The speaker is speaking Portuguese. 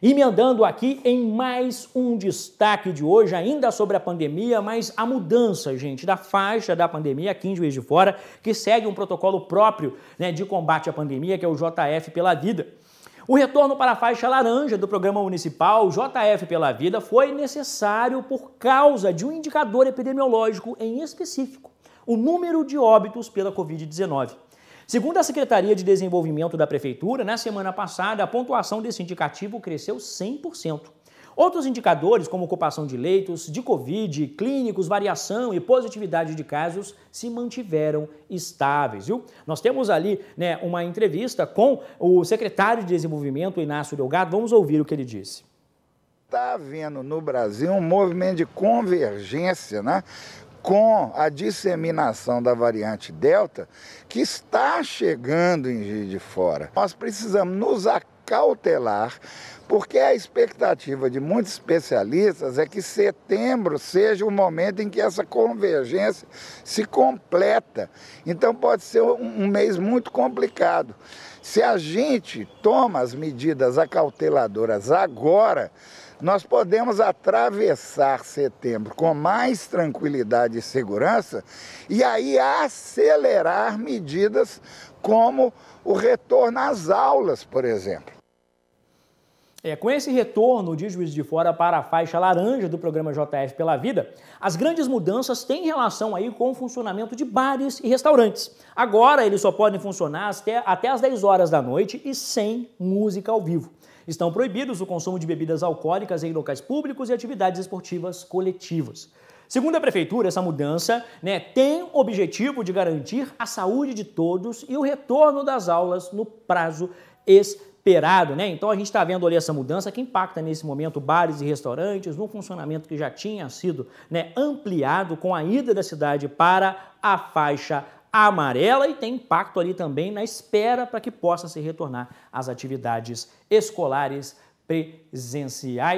Emendando aqui em mais um destaque de hoje, ainda sobre a pandemia, mas a mudança, gente, da faixa da pandemia aqui em Juiz de Fora, que segue um protocolo próprio né, de combate à pandemia, que é o JF pela Vida. O retorno para a faixa laranja do programa municipal JF pela Vida foi necessário por causa de um indicador epidemiológico em específico, o número de óbitos pela Covid-19. Segundo a Secretaria de Desenvolvimento da Prefeitura, na semana passada, a pontuação desse indicativo cresceu 100%. Outros indicadores, como ocupação de leitos, de Covid, clínicos, variação e positividade de casos, se mantiveram estáveis. Viu? Nós temos ali né, uma entrevista com o secretário de Desenvolvimento, Inácio Delgado. Vamos ouvir o que ele disse está havendo no Brasil um movimento de convergência né, com a disseminação da variante Delta, que está chegando em Juiz de Fora. Nós precisamos nos acautelar, porque a expectativa de muitos especialistas é que setembro seja o momento em que essa convergência se completa. Então pode ser um mês muito complicado. Se a gente toma as medidas acauteladoras agora, nós podemos atravessar setembro com mais tranquilidade e segurança e aí acelerar medidas como o retorno às aulas, por exemplo. É, com esse retorno de Juiz de Fora para a faixa laranja do programa JF pela Vida, as grandes mudanças têm relação aí com o funcionamento de bares e restaurantes. Agora eles só podem funcionar até, até as 10 horas da noite e sem música ao vivo. Estão proibidos o consumo de bebidas alcoólicas em locais públicos e atividades esportivas coletivas. Segundo a prefeitura, essa mudança né, tem o objetivo de garantir a saúde de todos e o retorno das aulas no prazo esperado. Né? Então a gente está vendo ali essa mudança que impacta nesse momento bares e restaurantes, num funcionamento que já tinha sido né, ampliado com a ida da cidade para a faixa amarela e tem impacto ali também na espera para que possa se retornar às atividades escolares presenciais.